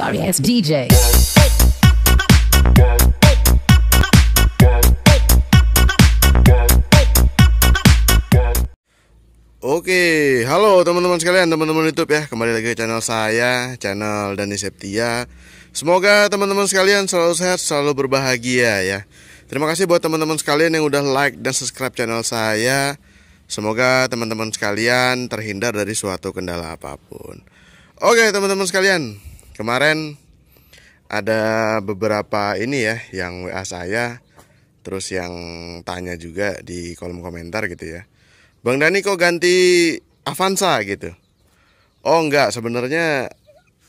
sorry DJ. Oke, halo teman-teman sekalian, teman-teman YouTube ya. Kembali lagi ke channel saya, channel Dani Septia. Semoga teman-teman sekalian selalu sehat, selalu berbahagia ya. Terima kasih buat teman-teman sekalian yang udah like dan subscribe channel saya. Semoga teman-teman sekalian terhindar dari suatu kendala apapun. Oke, teman-teman sekalian, kemarin ada beberapa ini ya yang WA saya terus yang tanya juga di kolom komentar gitu ya Bang Dani kok ganti Avanza gitu Oh enggak sebenarnya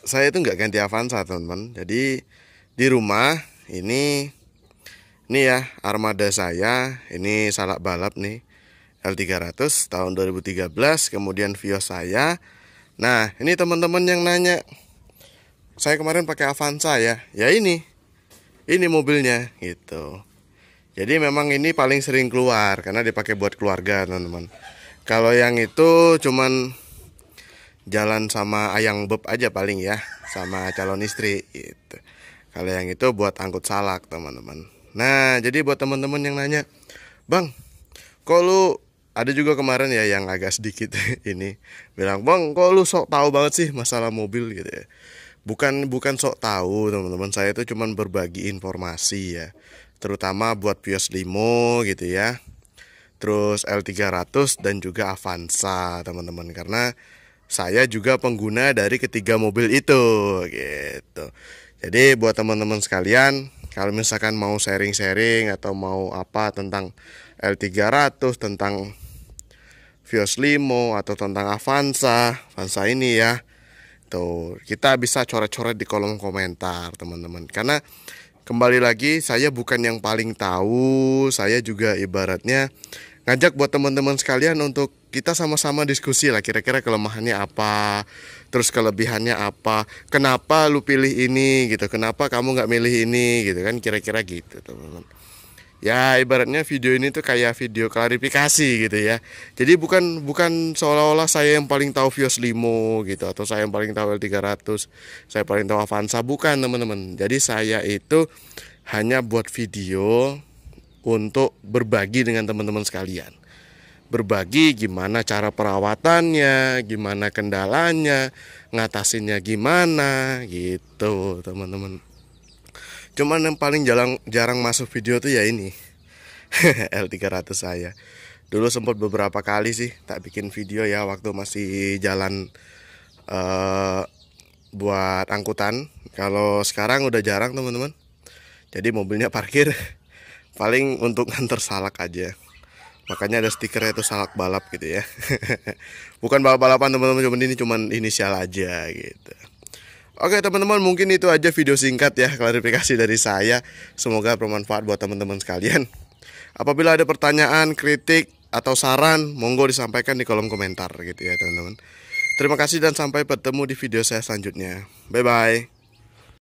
saya itu enggak ganti Avanza teman-teman jadi di rumah ini ini ya armada saya ini salak balap nih L300 tahun 2013 kemudian Vios saya nah ini teman-teman yang nanya saya kemarin pakai Avanza ya ya ini ini mobilnya gitu jadi memang ini paling sering keluar karena dipakai buat keluarga teman-teman kalau yang itu cuman jalan sama ayang beb aja paling ya sama calon istri gitu kalau yang itu buat angkut salak teman-teman nah jadi buat teman-teman yang nanya bang kok lu ada juga kemarin ya yang agak sedikit ini bilang bang kok lu sok tahu banget sih masalah mobil gitu ya bukan bukan sok tahu teman-teman saya itu cuman berbagi informasi ya terutama buat Vios Limo gitu ya terus L300 dan juga Avanza teman-teman karena saya juga pengguna dari ketiga mobil itu gitu jadi buat teman-teman sekalian kalau misalkan mau sharing-sharing atau mau apa tentang L300 tentang Vios Limo atau tentang Avanza Avanza ini ya gitu. Kita bisa coret-coret di kolom komentar, teman-teman. Karena kembali lagi saya bukan yang paling tahu, saya juga ibaratnya ngajak buat teman-teman sekalian untuk kita sama-sama diskusi lah kira-kira kelemahannya apa, terus kelebihannya apa, kenapa lu pilih ini gitu, kenapa kamu nggak milih ini gitu kan kira-kira gitu, teman-teman ya ibaratnya video ini tuh kayak video klarifikasi gitu ya jadi bukan bukan seolah-olah saya yang paling tahu Vios Limo gitu atau saya yang paling tahu L300 saya paling tahu Avanza bukan teman-teman jadi saya itu hanya buat video untuk berbagi dengan teman-teman sekalian berbagi gimana cara perawatannya gimana kendalanya ngatasinnya gimana gitu teman-teman cuman yang paling jarang jarang masuk video tuh ya ini L300 saya dulu sempat beberapa kali sih tak bikin video ya waktu masih jalan uh, buat angkutan kalau sekarang udah jarang teman-teman jadi mobilnya parkir paling untuk nganter salak aja makanya ada stikernya itu salak balap gitu ya bukan balap-balapan teman-teman cuman ini cuman inisial aja gitu Oke teman-teman mungkin itu aja video singkat ya klarifikasi dari saya. Semoga bermanfaat buat teman-teman sekalian. Apabila ada pertanyaan, kritik, atau saran monggo disampaikan di kolom komentar gitu ya teman-teman. Terima kasih dan sampai bertemu di video saya selanjutnya. Bye bye.